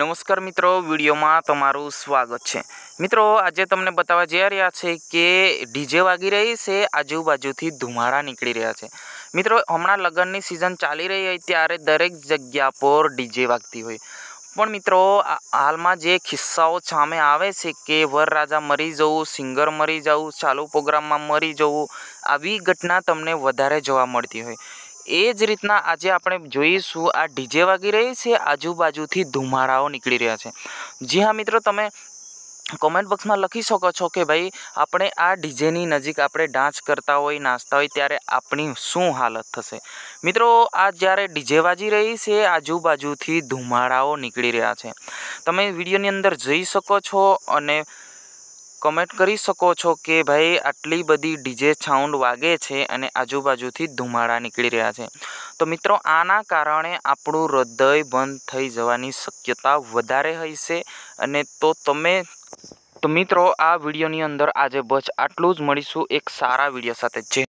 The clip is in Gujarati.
નમસ્કાર મિત્રો વિડીયોમાં તમારું સ્વાગત છે મિત્રો આજે તમને બતાવવા જઈ રહ્યા છે કે ડીજે વાગી રહી છે આજુબાજુથી ધુમાડા નીકળી રહ્યા છે મિત્રો હમણાં લગ્નની સિઝન ચાલી રહી હોય ત્યારે દરેક જગ્યા પર ડીજે વાગતી હોય પણ મિત્રો હાલમાં જે ખિસ્સાઓ સામે આવે છે કે વરરાજા મરી જવું સિંગર મરી જવું ચાલુ પ્રોગ્રામમાં મરી જવું આવી ઘટના તમને વધારે જોવા મળતી હોય એ જ રીતના આજે આપણે જોઈશું આ ડીજે વાગી રહી છે આજુબાજુથી ધુમાડાઓ નીકળી રહ્યા છે જી હા મિત્રો તમે કોમેન્ટ બોક્સમાં લખી શકો છો કે ભાઈ આપણે આ ડીજેની નજીક આપણે ડાન્સ કરતા હોય નાચતા હોય ત્યારે આપણી શું હાલત થશે મિત્રો આ જ્યારે ડીજે વાજી રહી છે આજુબાજુથી ધુમાડાઓ નીકળી રહ્યા છે તમે વિડીયોની અંદર જઈ શકો છો અને કમેન્ટ કરી શકો છો કે ભાઈ આટલી બધી ડીજે સાઉન્ડ વાગે છે અને આજુબાજુથી ધુમાડા નીકળી રહ્યા છે તો મિત્રો આના કારણે આપણું હૃદય બંધ થઈ જવાની શક્યતા વધારે હશે અને તો તમે તો મિત્રો આ વિડીયોની અંદર આજે બસ આટલું જ મળીશું એક સારા વિડીયો સાથે જે